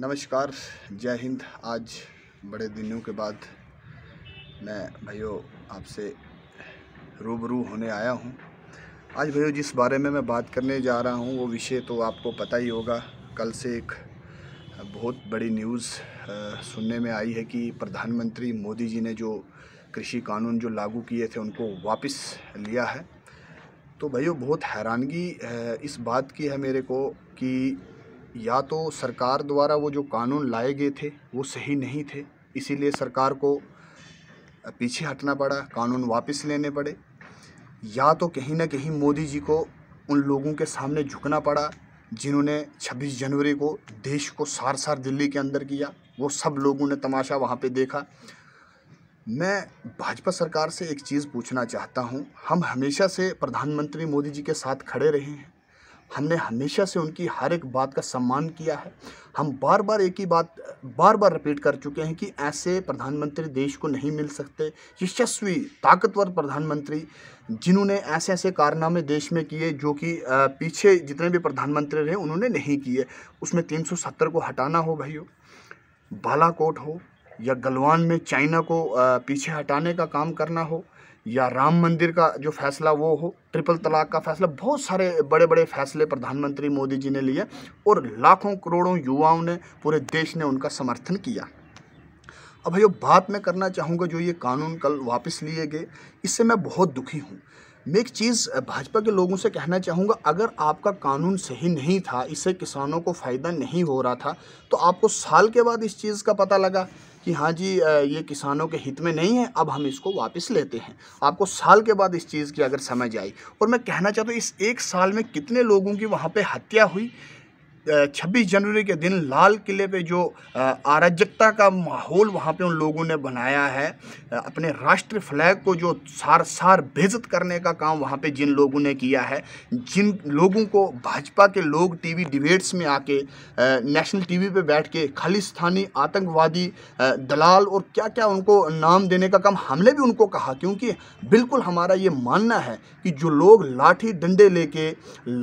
नमस्कार जय हिंद आज बड़े दिनों के बाद मैं भैया आपसे रूबरू होने आया हूँ आज भैया जिस बारे में मैं बात करने जा रहा हूँ वो विषय तो आपको पता ही होगा कल से एक बहुत बड़ी न्यूज़ सुनने में आई है कि प्रधानमंत्री मोदी जी ने जो कृषि कानून जो लागू किए थे उनको वापस लिया है तो भैया बहुत हैरानगी इस बात की है मेरे को कि या तो सरकार द्वारा वो जो कानून लाए गए थे वो सही नहीं थे इसीलिए सरकार को पीछे हटना पड़ा कानून वापस लेने पड़े या तो कहीं ना कहीं मोदी जी को उन लोगों के सामने झुकना पड़ा जिन्होंने 26 जनवरी को देश को सार सार दिल्ली के अंदर किया वो सब लोगों ने तमाशा वहाँ पे देखा मैं भाजपा सरकार से एक चीज़ पूछना चाहता हूँ हम हमेशा से प्रधानमंत्री मोदी जी के साथ खड़े रहे हैं हमने हमेशा से उनकी हर एक बात का सम्मान किया है हम बार बार एक ही बात बार बार रिपीट कर चुके हैं कि ऐसे प्रधानमंत्री देश को नहीं मिल सकते यशस्वी ताकतवर प्रधानमंत्री जिन्होंने ऐसे ऐसे कारनामे देश में किए जो कि पीछे जितने भी प्रधानमंत्री रहे उन्होंने नहीं किए उसमें 370 को हटाना हो भाइयों बालाकोट हो या गलवान में चाइना को पीछे हटाने का काम करना हो या राम मंदिर का जो फैसला वो हो ट्रिपल तलाक का फैसला बहुत सारे बड़े बड़े फैसले प्रधानमंत्री मोदी जी ने लिए और लाखों करोड़ों युवाओं ने पूरे देश ने उनका समर्थन किया अब भैया बात मैं करना चाहूँगा जो ये कानून कल वापस लिए गए इससे मैं बहुत दुखी हूँ मैं एक चीज़ भाजपा के लोगों से कहना चाहूँगा अगर आपका कानून सही नहीं था इससे किसानों को फ़ायदा नहीं हो रहा था तो आपको साल के बाद इस चीज़ का पता लगा कि हाँ जी ये किसानों के हित में नहीं है अब हम इसको वापस लेते हैं आपको साल के बाद इस चीज़ की अगर समझ आई और मैं कहना चाहता हूँ इस एक साल में कितने लोगों की वहाँ पर हत्या हुई छब्बीस जनवरी के दिन लाल किले पे जो अराजकता का माहौल वहाँ पे उन लोगों ने बनाया है अपने राष्ट्र फ्लैग को जो सार सार बेजत करने का काम वहाँ पे जिन लोगों ने किया है जिन लोगों को भाजपा के लोग टीवी डिबेट्स में आके नेशनल टीवी पे बैठ के खालिस्तानी आतंकवादी दलाल और क्या क्या उनको नाम देने का काम हमने भी उनको कहा क्योंकि बिल्कुल हमारा ये मानना है कि जो लोग लाठी डंडे ले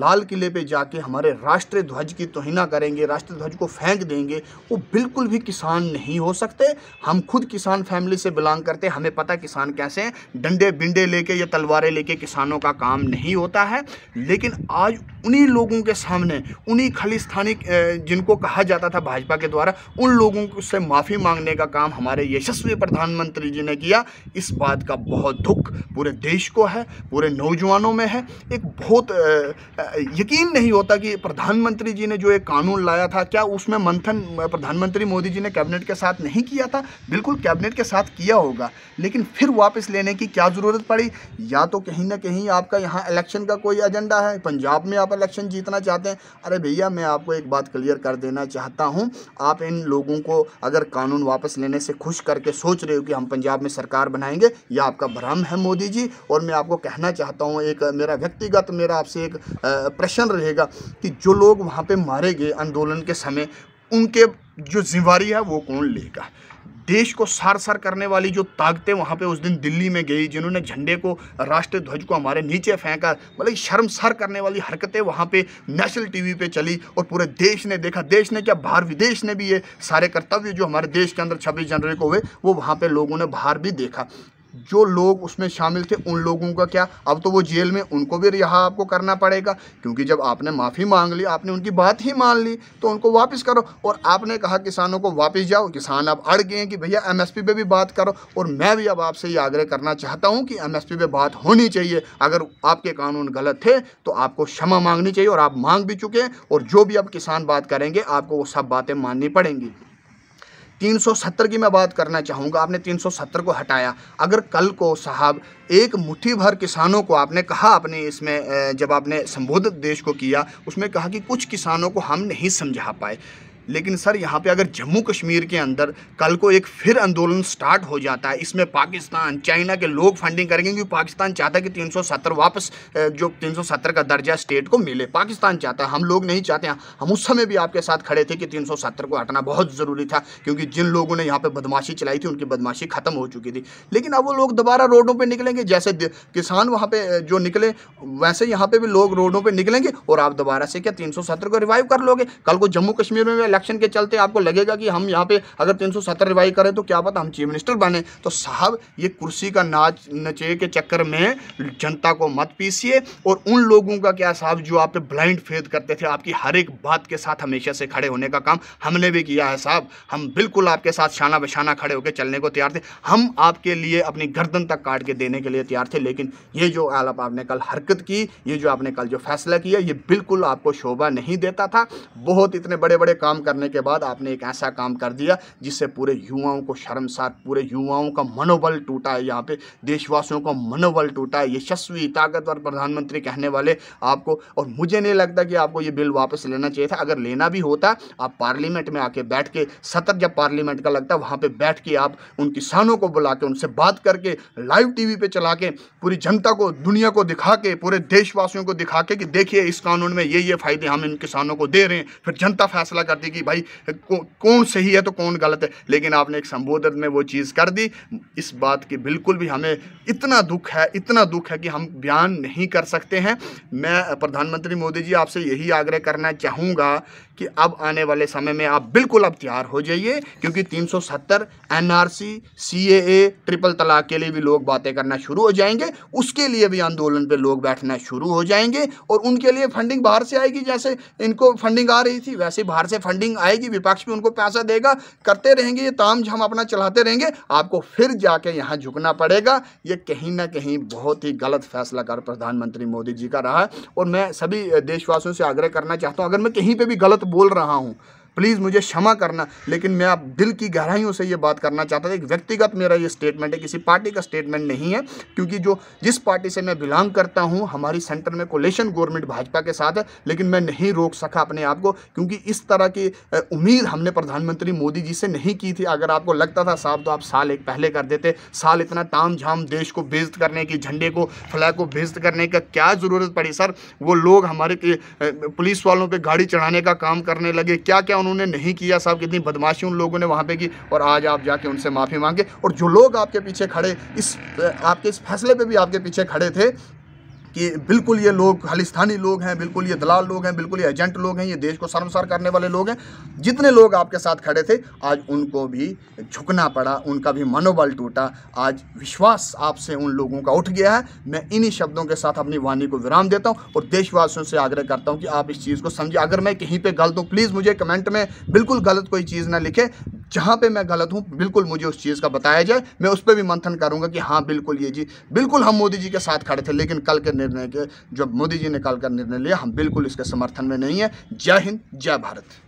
लाल किले पर जाके हमारे राष्ट्रीय ध्वज की तोहिना करेंगे राष्ट्रीय ध्वज को फेंक देंगे वो बिल्कुल भी किसान नहीं हो सकते हम खुद किसान फैमिली से बिलोंग करते हमें पता किसान कैसे हैं डंडे बिंडे लेके या तलवारें लेके किसानों का काम नहीं होता है लेकिन आज उन्हीं लोगों के सामने उन्हीं खालिस्तानी जिनको कहा जाता था भाजपा के द्वारा उन लोगों से माफ़ी मांगने का काम हमारे यशस्वी प्रधानमंत्री जी ने किया इस बात का बहुत दुख पूरे देश को है पूरे नौजवानों में है एक बहुत यकीन नहीं होता कि प्रधानमंत्री जी ने ने जो एक कानून लाया था क्या उसमें मंथन प्रधानमंत्री मोदी जी ने कैबिनेट के साथ नहीं किया था बिल्कुल कैबिनेट के साथ किया होगा लेकिन फिर वापस लेने की क्या ज़रूरत पड़ी या तो कहीं ना कहीं आपका यहाँ इलेक्शन का कोई एजेंडा है पंजाब में आप इलेक्शन जीतना चाहते हैं अरे भैया मैं आपको एक बात क्लियर कर देना चाहता हूँ आप इन लोगों को अगर कानून वापस लेने से खुश करके सोच रहे हो कि हम पंजाब में सरकार बनाएंगे यह आपका भ्रम है मोदी जी और मैं आपको कहना चाहता हूँ एक मेरा व्यक्तिगत मेरा आपसे एक प्रश्न रहेगा कि जो लोग वहाँ पर मारे गए आंदोलन के समय उनके जो जिम्मेवारी है वो कौन लेगा देश को सार सार करने वाली जो ताकतें वहाँ पे उस दिन दिल्ली में गई जिन्होंने झंडे को राष्ट्रीय ध्वज को हमारे नीचे फेंका मतलब शर्मसार करने वाली हरकतें वहाँ पे नेशनल टीवी पे चली और पूरे देश ने देखा देश ने क्या बाहर विदेश ने भी ये सारे कर्तव्य जो हमारे देश के अंदर छब्बीस जनवरी को हुए वो वहाँ पर लोगों ने बाहर भी देखा जो लोग उसमें शामिल थे उन लोगों का क्या अब तो वो जेल में उनको भी रिहा आपको करना पड़ेगा क्योंकि जब आपने माफ़ी मांग ली आपने उनकी बात ही मान ली तो उनको वापस करो और आपने कहा किसानों को वापस जाओ किसान अब अड़ गए कि भैया एमएसपी पे भी बात करो और मैं भी अब आपसे ये आग्रह करना चाहता हूँ कि पी पर बात होनी चाहिए अगर आपके कानून गलत थे तो आपको क्षमा मांगनी चाहिए और आप मांग भी चुके हैं और जो भी अब किसान बात करेंगे आपको वो सब बातें माननी पड़ेंगी 370 की मैं बात करना चाहूँगा आपने 370 को हटाया अगर कल को साहब एक मुट्ठी भर किसानों को आपने कहा आपने इसमें जब आपने संबोधित देश को किया उसमें कहा कि कुछ किसानों को हम नहीं समझा पाए लेकिन सर यहाँ पे अगर जम्मू कश्मीर के अंदर कल को एक फिर आंदोलन स्टार्ट हो जाता है इसमें पाकिस्तान चाइना के लोग फंडिंग करेंगे क्योंकि पाकिस्तान चाहता है कि 370 वापस जो 370 का दर्जा स्टेट को मिले पाकिस्तान चाहता है हम लोग नहीं चाहते हैं हम उस समय भी आपके साथ खड़े थे कि 370 को हटना बहुत ज़रूरी था क्योंकि जिन लोगों ने यहाँ पर बदमाशी चलाई थी उनकी बदमाशी ख़त्म हो चुकी थी लेकिन अब वो लोग दोबारा रोडों पर निकलेंगे जैसे किसान वहाँ पर जो निकले वैसे यहाँ पर भी लोग रोडों पर निकलेंगे और आप दोबारा से क्या तीन को रिवाइव कर लोगे कल को जम्मू कश्मीर में इलेक्शन के चलते आपको लगेगा कि हम यहाँ पे अगर तीन सौ करें तो क्या पता हम चीफ मिनिस्टर बने तो साहब ये कुर्सी का नाच नचे के चक्कर में जनता को मत पीसीए और उन लोगों का क्या साहब जो आप ब्लाइंड फेद करते थे आपकी हर एक बात के साथ हमेशा से खड़े होने का काम हमने भी किया है साहब हम बिल्कुल आपके साथ शाना बशाना खड़े होकर चलने को तैयार थे हम आपके लिए अपनी गर्दन तक काट के देने के लिए तैयार थे लेकिन ये जो आलाप आपने कल हरकत की ये जो आपने कल जो फैसला किया ये बिल्कुल आपको शोभा नहीं देता था बहुत इतने बड़े बड़े काम करने के बाद आपने एक ऐसा काम कर दिया जिससे पूरे युवाओं को शर्मसार पूरे युवाओं का मनोबल टूटा है यहाँ पे देशवासियों का मनोबल टूटा है यशस्वी ताकतवर प्रधानमंत्री कहने वाले आपको और मुझे नहीं लगता कि आपको ये बिल वापस लेना चाहिए था अगर लेना भी होता आप पार्लियामेंट में आके बैठ के सत्र जब पार्लियामेंट का लगता वहाँ पर बैठ के आप उन किसानों को बुला के उनसे बात करके लाइव टीवी वी चला के पूरी जनता को दुनिया को दिखा के पूरे देशवासियों को दिखा के कि देखिए इस कानून में ये ये फायदे हम इन किसानों को दे रहे हैं फिर जनता फैसला करती कि भाई कौन सही है तो कौन गलत है लेकिन आपने एक संबोधन में वो चीज़ कर दी इस बात की बिल्कुल भी हमें इतना दुख है इतना दुख है कि हम बयान नहीं कर सकते हैं मैं प्रधानमंत्री मोदी जी आपसे यही आग्रह करना चाहूँगा कि अब आने वाले समय में आप बिल्कुल अब तैयार हो जाइए क्योंकि 370 एनआरसी सीएए ट्रिपल तलाक के लिए भी लोग बातें करना शुरू हो जाएंगे उसके लिए भी आंदोलन पे लोग बैठना शुरू हो जाएंगे और उनके लिए फंडिंग बाहर से आएगी जैसे इनको फंडिंग आ रही थी वैसे बाहर से फंडिंग फंडिंग आएगी विपक्ष भी उनको पैसा देगा करते रहेंगे ये ताम हम अपना चलाते रहेंगे आपको फिर जाके यहाँ झुकना पड़ेगा ये कहीं ना कहीं बहुत ही गलत फैसला कर प्रधानमंत्री मोदी जी का रहा है और मैं सभी देशवासियों से आग्रह करना चाहता हूँ अगर मैं कहीं पर भी गलत बोल रहा हूँ प्लीज़ मुझे क्षमा करना लेकिन मैं आप दिल की गहराइयों से ये बात करना चाहता था एक व्यक्तिगत मेरा ये स्टेटमेंट है किसी पार्टी का स्टेटमेंट नहीं है क्योंकि जो जिस पार्टी से मैं बिलोंग करता हूँ हमारी सेंटर में कोलेशन गवर्नमेंट भाजपा के साथ है लेकिन मैं नहीं रोक सका अपने आप को क्योंकि इस तरह की उम्मीद हमने प्रधानमंत्री मोदी जी से नहीं की थी अगर आपको लगता था साहब तो आप साल एक पहले कर देते साल इतना ताम झाम देश को बेजत करने की झंडे को फ्लैग को बेजत करने का क्या ज़रूरत पड़ी सर वो लोग हमारे पुलिस वालों पर गाड़ी चढ़ाने का काम करने लगे क्या क्या उन्होंने नहीं किया साहब कितनी बदमाशी उन लोगों ने वहाँ पे की और आज आप जाके उनसे माफ़ी मांगे और जो लोग आपके पीछे खड़े इस आपके इस फैसले पर भी आपके पीछे खड़े थे कि बिल्कुल ये लोग खालिस्तानी लोग हैं बिल्कुल ये दलाल लोग हैं बिल्कुल ये एजेंट लोग हैं ये देश को शर्मसार करने वाले लोग हैं जितने लोग आपके साथ खड़े थे आज उनको भी झुकना पड़ा उनका भी मनोबल टूटा आज विश्वास आपसे उन लोगों का उठ गया है मैं इन्हीं शब्दों के साथ अपनी वाणी को विराम देता हूँ और देशवासियों से आग्रह करता हूँ कि आप इस चीज़ को समझिए अगर मैं कहीं पर गलत हूँ प्लीज़ मुझे कमेंट में बिल्कुल गलत कोई चीज़ ना लिखे जहाँ पे मैं गलत हूँ बिल्कुल मुझे उस चीज़ का बताया जाए मैं उस पर भी मंथन करूँगा कि हाँ बिल्कुल ये जी बिल्कुल हम मोदी जी के साथ खड़े थे लेकिन कल के निर्णय के जब मोदी जी ने कल का निर्णय लिया हम बिल्कुल इसके समर्थन में नहीं है जय हिंद जय भारत